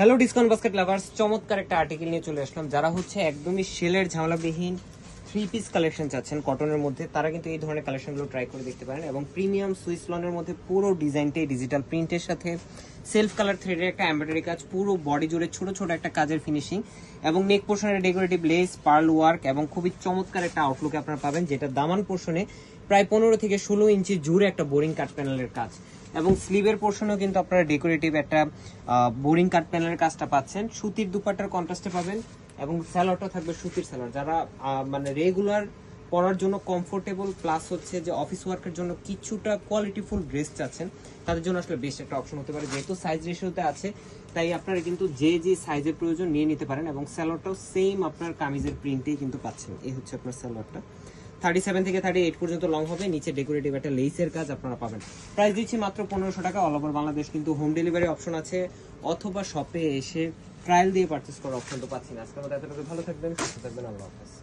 hello discount basket lovers চমৎকার একটা article নিয়ে চলে আসলাম যারা হচ্ছে একদমই সেলের ঝামেলাবিহীন থ্রি পিস কালেকশন চাচ্ছেন কটনের মধ্যে তারা কিন্তু এই ধরনের কালেকশনগুলো ট্রাই করে দেখতে পারেন এবং প্রিমিয়াম সুইস লনের মধ্যে পুরো ডিজাইনটাই ডিজিটাল প্রিন্টের সাথে সেলফ কালার থ্রেডের একটা এম্ব্রয়ডারি কাজ পুরো বডি জুড়ে ছোট ছোট একটা কাজের ফিনিশিং এবং নেক পোর্শনের ডেকোরেটিভ লেস পার্ল ওয়ার্ক এবং খুবই চমৎকার একটা আউটলুক আপনারা পাবেন যেটা দামান পোর্শনে প্রায় পনেরো থেকে ষোলো ইঞ্চি জুড়ে একটা বোরিং কাট প্যানেলের কাজ এবং স্লিভের পোর্শনও কিন্তু আপনারা ডেকোরেটিভ একটা বোরিং কাট প্যানেলের কাজটা পাচ্ছেন সুতির দুপাটার কন্ট্রাস্টে পাবেন এবং স্যালোয়ারটা থাকবে সুতির স্যালোয়ার যারা মানে রেগুলার পরার জন্য কমফোর্টেবল প্লাস হচ্ছে যে অফিস ওয়ার্কের জন্য কিছুটা কোয়ালিটিফুল ড্রেস চাচ্ছেন তাদের জন্য আসলে বেস্ট একটা অপশন হতে পারে যেহেতু সাইজ রেশিওতে আছে তাই আপনারা কিন্তু যে যে সাইজের প্রয়োজন নিয়ে নিতে পারেন এবং স্যালোয়ারটাও সেম আপনার কামিজের প্রিন্টেই কিন্তু পাচ্ছেন এই হচ্ছে আপনার স্যালোয়ারটা থার্টি সেভেন থেকে থার্টি এইট পর্যন্ত লং হবে নিচে ডেকোরেটিভ একটা লেসের কাজ আপনারা পাবেন প্রাইস দিচ্ছি মাত্র পনেরোশো টাকা অল ওভার বাংলাদেশ কিন্তু হোম ডেলিভারি অপশন আছে অথবা শপে এসে ট্রায়াল দিয়ে পার্চেস করার অপশন তো পাচ্ছি না আজকে আমাদের এতটুকু ভালো থাকবেন সুস্থ থাকবেন আল্লাহ হাফেজ